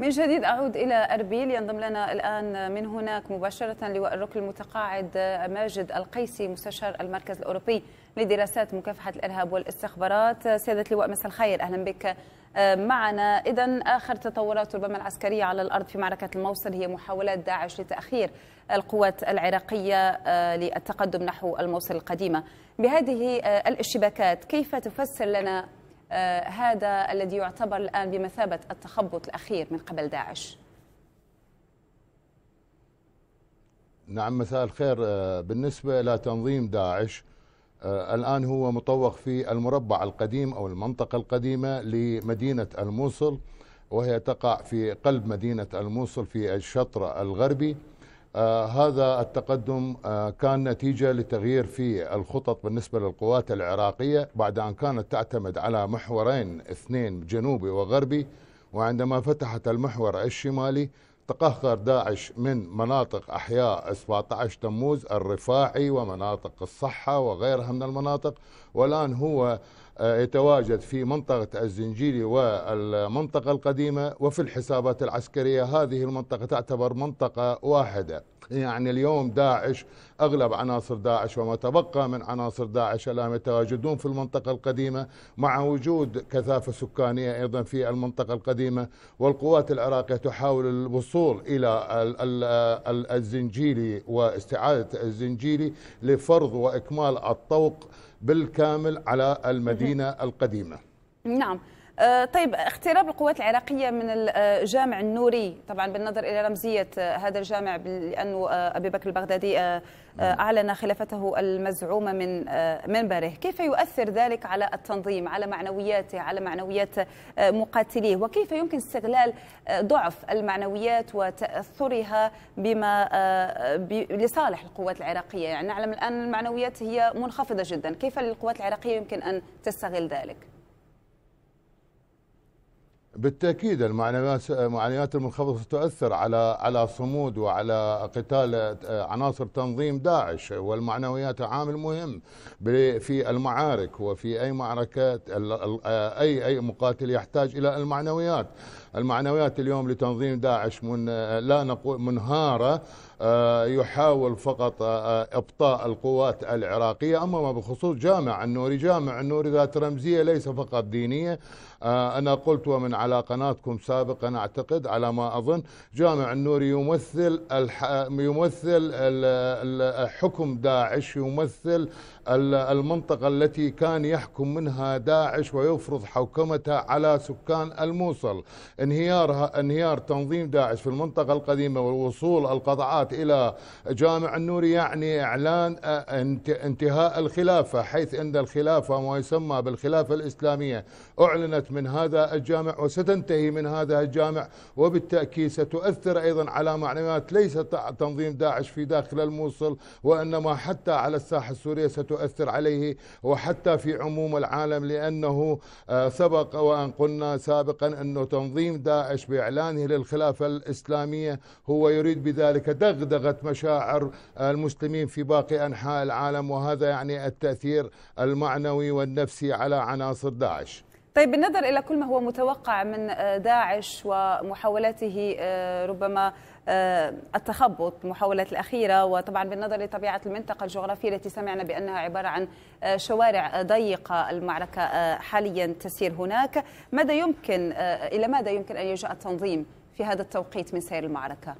من جديد أعود إلى أربيل ينضم لنا الآن من هناك مباشرة لواء الركن المتقاعد ماجد القيسي مستشار المركز الأوروبي لدراسات مكافحة الإرهاب والاستخبارات سيادة اللواء مساء الخير أهلا بك آه، معنا إذا آخر تطورات ربما العسكرية على الأرض في معركة الموصل هي محاولات داعش لتأخير القوات العراقية آه، للتقدم نحو الموصل القديمة بهذه آه، الاشتباكات كيف تفسر لنا آه، هذا الذي يعتبر الآن بمثابة التخبط الأخير من قبل داعش نعم مساء الخير آه، بالنسبة لتنظيم داعش آه، الآن هو مطوق في المربع القديم أو المنطقة القديمة لمدينة الموصل وهي تقع في قلب مدينة الموصل في الشطر الغربي آه، هذا التقدم آه، كان نتيجة لتغيير في الخطط بالنسبة للقوات العراقية بعد أن كانت تعتمد على محورين اثنين جنوبي وغربي وعندما فتحت المحور الشمالي تقهقر داعش من مناطق أحياء 17 تموز الرفاعي ومناطق الصحة وغيرها من المناطق والآن هو آه، يتواجد في منطقة الزنجيلي والمنطقة القديمة وفي الحسابات العسكرية هذه المنطقة تعتبر منطقة واحدة يعني اليوم داعش أغلب عناصر داعش وما تبقى من عناصر داعش الآن يتواجدون في المنطقة القديمة مع وجود كثافة سكانية أيضا في المنطقة القديمة والقوات العراقية تحاول الوصول إلى الزنجيلي واستعادة الزنجيلي لفرض وإكمال الطوق بالكامل على المدينة القديمة نعم آه، طيب اقتراب القوات العراقيه من الجامع آه، النوري طبعا بالنظر الى رمزيه آه، هذا الجامع لانه ابي بكر البغدادي نعم. اعلن خلافته المزعومه من منبره كيف يؤثر ذلك على التنظيم على معنوياته على معنويات مقاتليه وكيف يمكن استغلال ضعف المعنويات وتاثرها بما لصالح القوات العراقيه يعني نعلم الان المعنويات هي منخفضه جدا كيف للقوات العراقيه يمكن ان تستغل ذلك بالتاكيد المعنويات المعنويات المنخفضه ستؤثر على على صمود وعلى قتال آه، عناصر تنظيم داعش والمعنويات عامل مهم في المعارك وفي اي معركات آه، اي اي مقاتل يحتاج الى المعنويات المعنويات اليوم لتنظيم داعش من آه، لا نقول منهاره يحاول فقط ابطاء القوات العراقيه اما بخصوص جامع النوري جامع النوري ذات رمزيه ليس فقط دينيه انا قلت ومن على على قناتكم سابقا اعتقد على ما اظن جامع النور يمثل الح... يمثل الحكم داعش يمثل المنطقة التي كان يحكم منها داعش ويفرض حوكمته على سكان الموصل انهيارها انهيار تنظيم داعش في المنطقة القديمة والوصول القضاءات إلى جامع النور يعني إعلان آه، انتهاء الخلافة حيث أن الخلافة ما يسمى بالخلافة الإسلامية أعلنت من هذا الجامع وستنتهي من هذا الجامع وبالتأكيد ستؤثر أيضا على معنويات ليس تنظيم داعش في داخل الموصل وإنما حتى على الساحة السورية ستؤثر تؤثر عليه وحتى في عموم العالم لأنه آه، سبق وأن قلنا سابقا أن تنظيم داعش بإعلانه للخلافة الإسلامية هو يريد بذلك دغدغة مشاعر المسلمين في باقي أنحاء العالم وهذا يعني التأثير المعنوي والنفسي على عناصر داعش طيب بالنظر الى كل ما هو متوقع من آه، داعش ومحاولاته آه، ربما آه، التخبط المحاولات الاخيره وطبعا بالنظر لطبيعه المنطقه الجغرافيه التي سمعنا بانها عباره عن شوارع ضيقه المعركه حاليا تسير هناك ماذا يمكن الى ماذا يمكن ان يلجا التنظيم في هذا التوقيت من سير المعركه؟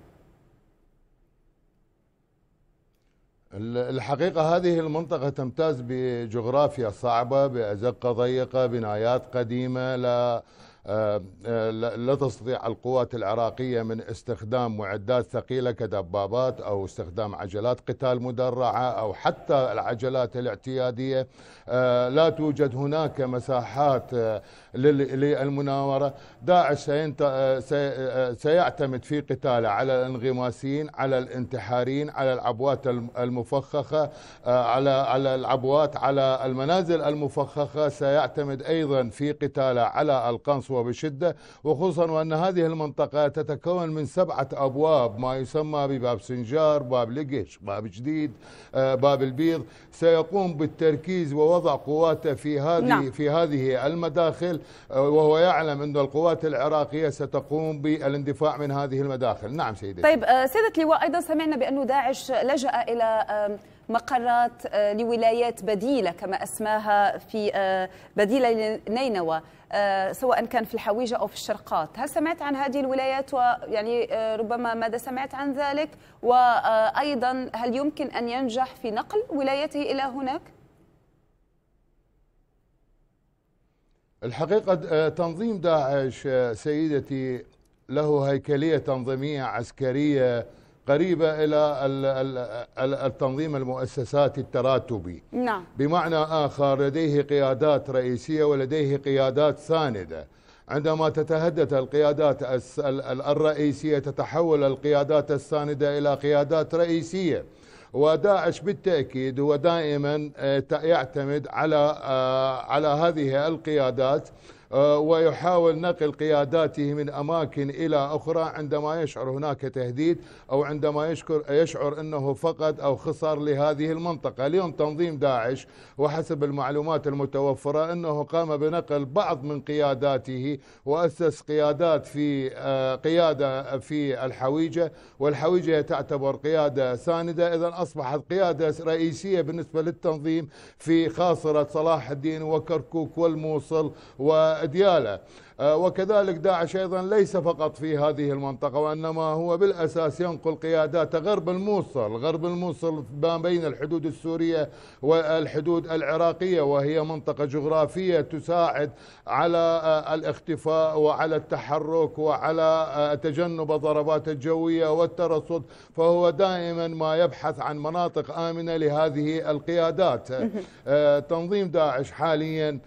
الحقيقة هذه المنطقة تمتاز بجغرافيا صعبة بأزقة ضيقة بنايات قديمة لا آه، آه، لا تستطيع القوات العراقية من استخدام معدات ثقيلة كدبابات أو استخدام عجلات قتال مدرعة أو حتى العجلات الاعتيادية آه، لا توجد هناك مساحات للمناورة داعش سيعتمد في قتاله على الانغماسيين على الانتحاريين على العبوات المفخخة على على العبوات على المنازل المفخخة سيعتمد أيضا في قتاله على القنص وبشدة بشدة وخصوصا وأن هذه المنطقة تتكون من سبعة أبواب ما يسمى بباب سنجار باب لقش باب جديد آه، باب البيض سيقوم بالتركيز ووضع قواته في هذه نعم. في هذه المداخل آه، وهو يعلم أن القوات العراقية ستقوم بالاندفاع من هذه المداخل نعم سيدتي طيب آه، سيدة لواء أيضا سمعنا بأنه داعش لجأ إلى مقرات آه، لولايات بديلة كما أسماها في آه، بديلة لنينوى آه، سواء كان في الحويجة أو في الشرقات هل سمعت عن هذه الولايات ويعني ربما ماذا سمعت عن ذلك وأيضا هل يمكن أن ينجح في نقل ولايته إلى هناك؟ الحقيقة تنظيم داعش سيدتي له هيكلية تنظيمية عسكرية قريبة إلى التنظيم المؤسساتي التراتبي نعم. بمعنى آخر لديه قيادات رئيسية ولديه قيادات ساندة عندما تتهدد القيادات الرئيسية تتحول القيادات الساندة إلى قيادات رئيسية وداعش بالتأكيد هو دائما آه، يعتمد على آه، على هذه القيادات آه، ويحاول نقل قياداته من أماكن إلى أخرى عندما يشعر هناك تهديد أو عندما يشكر يشعر أنه فقد أو خسر لهذه المنطقة اليوم تنظيم داعش وحسب المعلومات المتوفرة أنه قام بنقل بعض من قياداته وأسس قيادات في آه، قيادة في الحويجة والحويجة تعتبر قيادة ساندة إذا أصبحت قيادة رئيسية بالنسبة للتنظيم في خاصرة صلاح الدين وكركوك والموصل و أدياله آه، وكذلك داعش أيضا ليس فقط في هذه المنطقة وإنما هو بالأساس ينقل قيادات غرب الموصل غرب الموصل ما بين الحدود السورية والحدود العراقية وهي منطقة جغرافية تساعد على آه، الاختفاء وعلى التحرك وعلى آه، تجنب الضربات الجوية والترصد فهو دائما ما يبحث عن مناطق آمنة لهذه القيادات تنظيم داعش حاليا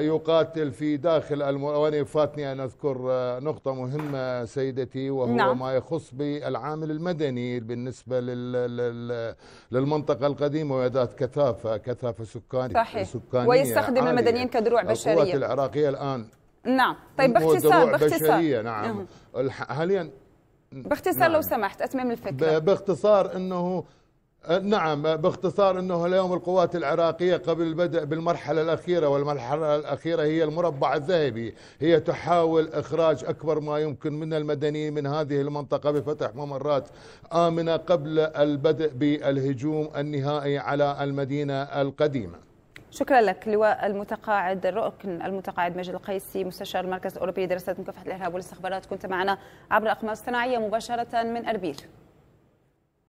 يقاتل في داخل المنطقة فاتني أن أذكر آه، نقطة مهمة سيدتي وهو نعم. ما يخص بالعامل المدني بالنسبة للمنطقة القديمة وذات كثافة كثافة سكانية صحيح سكانية ويستخدم المدنيين كدروع بشرية القوات العراقية الآن نعم طيب باختصار باختصار نعم حاليا باختصار نعم. لو سمحت أتمم الفكرة باختصار أنه أه، نعم أه، باختصار انه اليوم القوات العراقيه قبل البدء بالمرحله الاخيره والمرحله الاخيره هي المربع الذهبي هي تحاول اخراج اكبر ما يمكن من المدنيين من هذه المنطقه بفتح ممرات امنه قبل البدء بالهجوم النهائي على المدينه القديمه شكرا لك لواء المتقاعد الركن المتقاعد مجد القيسي مستشار المركز الاوروبي لدراسات مكافحه الارهاب والاستخبارات كنت معنا عبر اقمار صناعيه مباشره من اربيل